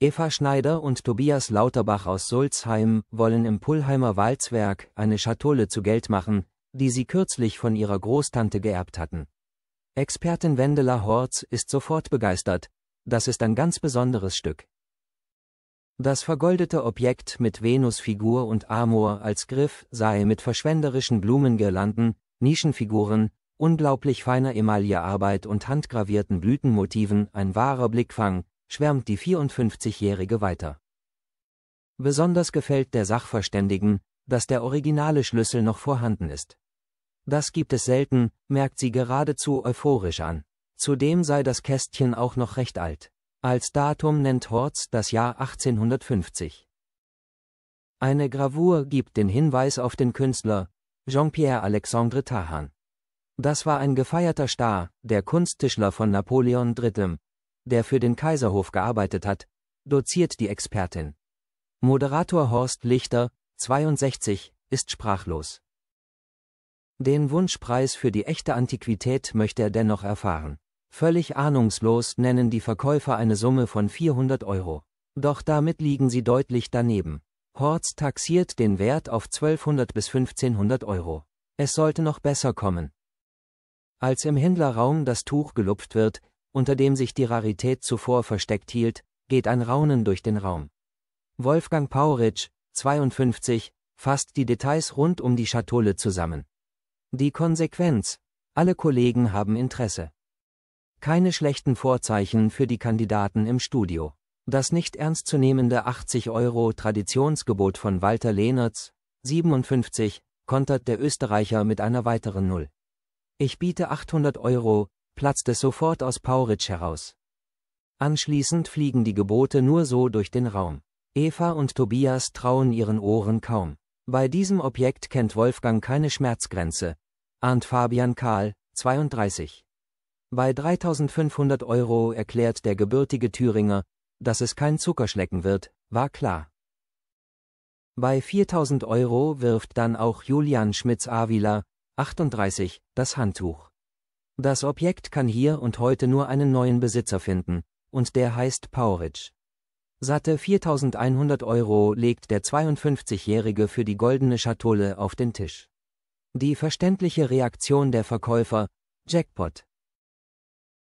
Eva Schneider und Tobias Lauterbach aus Sulzheim wollen im Pullheimer Walzwerk eine Schatulle zu Geld machen, die sie kürzlich von ihrer Großtante geerbt hatten. Expertin Wendela Horz ist sofort begeistert, das ist ein ganz besonderes Stück. Das vergoldete Objekt mit Venusfigur und Amor als Griff sei mit verschwenderischen Blumengirlanden, Nischenfiguren, unglaublich feiner Emaillearbeit und handgravierten Blütenmotiven ein wahrer Blickfang, schwärmt die 54-Jährige weiter. Besonders gefällt der Sachverständigen, dass der originale Schlüssel noch vorhanden ist. Das gibt es selten, merkt sie geradezu euphorisch an. Zudem sei das Kästchen auch noch recht alt. Als Datum nennt Horz das Jahr 1850. Eine Gravur gibt den Hinweis auf den Künstler, Jean-Pierre Alexandre Tahan. Das war ein gefeierter Star, der Kunsttischler von Napoleon III., der für den Kaiserhof gearbeitet hat, doziert die Expertin. Moderator Horst Lichter, 62, ist sprachlos. Den Wunschpreis für die echte Antiquität möchte er dennoch erfahren. Völlig ahnungslos nennen die Verkäufer eine Summe von 400 Euro. Doch damit liegen sie deutlich daneben. Horst taxiert den Wert auf 1200 bis 1500 Euro. Es sollte noch besser kommen. Als im Händlerraum das Tuch gelupft wird, unter dem sich die Rarität zuvor versteckt hielt, geht ein Raunen durch den Raum. Wolfgang Pauritsch, 52, fasst die Details rund um die Schatulle zusammen. Die Konsequenz. Alle Kollegen haben Interesse. Keine schlechten Vorzeichen für die Kandidaten im Studio. Das nicht ernstzunehmende 80 Euro Traditionsgebot von Walter Lehnertz, 57, kontert der Österreicher mit einer weiteren Null. Ich biete 800 Euro, platzt es sofort aus Pauritsch heraus. Anschließend fliegen die Gebote nur so durch den Raum. Eva und Tobias trauen ihren Ohren kaum. Bei diesem Objekt kennt Wolfgang keine Schmerzgrenze. Ahnt Fabian Karl, 32. Bei 3500 Euro erklärt der gebürtige Thüringer, dass es kein Zuckerschlecken wird, war klar. Bei 4000 Euro wirft dann auch Julian Schmitz-Avila, 38, das Handtuch. Das Objekt kann hier und heute nur einen neuen Besitzer finden, und der heißt Pauritsch. Satte 4100 Euro legt der 52-Jährige für die goldene Schatulle auf den Tisch. Die verständliche Reaktion der Verkäufer, Jackpot.